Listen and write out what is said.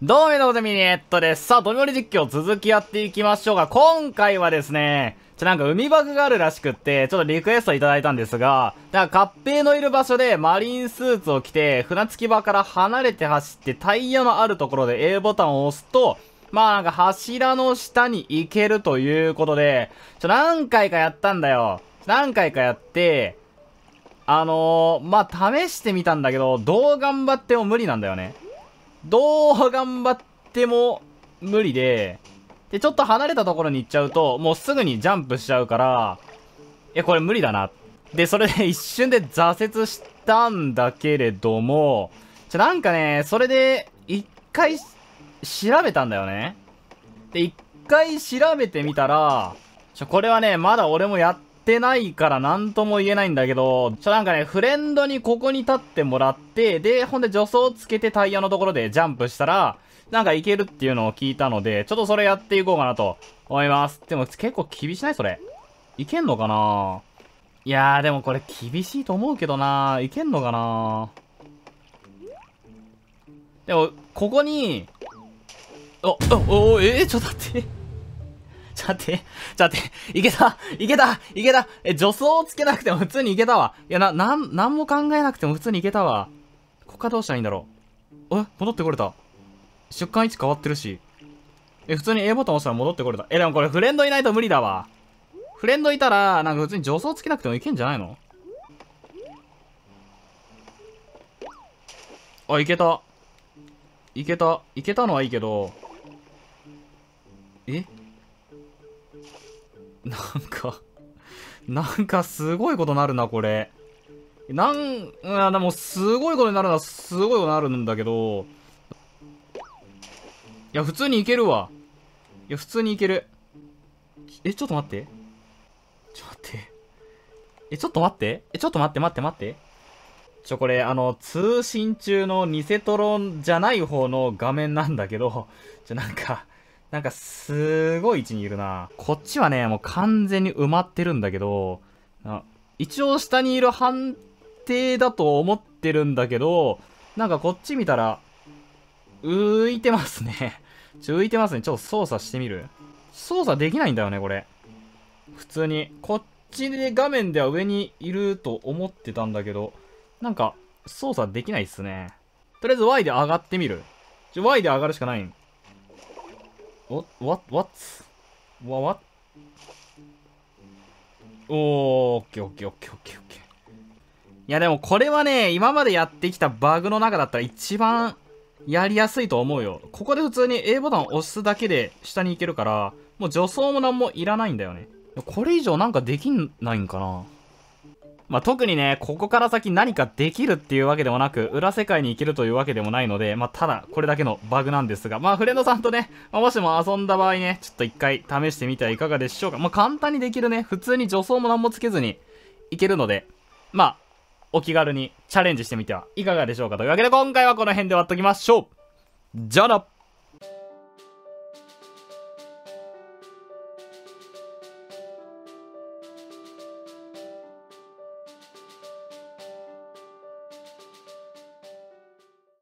どうもみなことミニエットです。さあ、ドミオリ実況続きやっていきましょうが、今回はですね、ちょ、なんか海バグがあるらしくって、ちょっとリクエストいただいたんですが、だから、合併のいる場所でマリンスーツを着て、船着き場から離れて走って、タイヤのあるところで A ボタンを押すと、まあなんか柱の下に行けるということで、ちょ、何回かやったんだよ。何回かやって、あのー、まあ試してみたんだけど、どう頑張っても無理なんだよね。どう頑張っても無理で、で、ちょっと離れたところに行っちゃうと、もうすぐにジャンプしちゃうから、いや、これ無理だな。で、それで 一瞬で挫折したんだけれども、ちょ、なんかね、それで、一回、調べたんだよね。で、一回調べてみたら、ちょ、これはね、まだ俺もやっってないから何とも言えないんだけど、ちょ、なんかね、フレンドにここに立ってもらって、で、ほんで助走つけてタイヤのところでジャンプしたら、なんかいけるっていうのを聞いたので、ちょっとそれやっていこうかなと思います。でも結構厳しないそれ。いけんのかないやーでもこれ厳しいと思うけどないけんのかなでも、ここに、あ、お、お、えー、ちょっと待ってって、ちゃって、いけたいけたいけたえ、助走をつけなくても普通にいけたわ。いや、な、なん、なんも考えなくても普通にいけたわ。ここからどうしたらいいんだろう。え、戻ってこれた。出荷位置変わってるし。え、普通に A ボタン押したら戻ってこれた。え、でもこれフレンドいないと無理だわ。フレンドいたら、なんか普通に助走つけなくてもいけんじゃないのあ、いけた。いけた。いけたのはいいけど。えなんかなんかすごいことなるな、これ。なん、あでもすごいことになるな、すごいことになるんだけど。いや、普通にいけるわ。いや、普通にいける。え、ちょっと待って。ちょっと待って。え、ちょっと待って。え、ちょっと待って、待って、待って。ちょ、これ、あの、通信中のニセトロンじゃない方の画面なんだけど、ちょ、なんか、なんかすごい位置にいるな。こっちはね、もう完全に埋まってるんだけど、一応下にいる判定だと思ってるんだけど、なんかこっち見たら、浮いてますね。ちょ、浮いてますね。ちょっと操作してみる。操作できないんだよね、これ。普通に。こっちで画面では上にいると思ってたんだけど、なんか操作できないっすね。とりあえず Y で上がってみる。ちょ、Y で上がるしかないん。お、what? what? what? おー、オッケーオッケーオッケーオッケーオッケー。いやでもこれはね、今までやってきたバグの中だったら一番やりやすいと思うよ。ここで普通に A ボタンを押すだけで下に行けるから、もう助走も何もいらないんだよね。これ以上なんかできないんかなまあ、特にね、ここから先何かできるっていうわけでもなく、裏世界に行けるというわけでもないので、まあ、ただ、これだけのバグなんですが、まあ、フレンドさんとね、まあ、もしも遊んだ場合ね、ちょっと一回試してみてはいかがでしょうか。まあ、簡単にできるね、普通に助走も何もつけずに行けるので、まあ、お気軽にチャレンジしてみてはいかがでしょうか。というわけで、今回はこの辺で終わっときましょう。じゃあな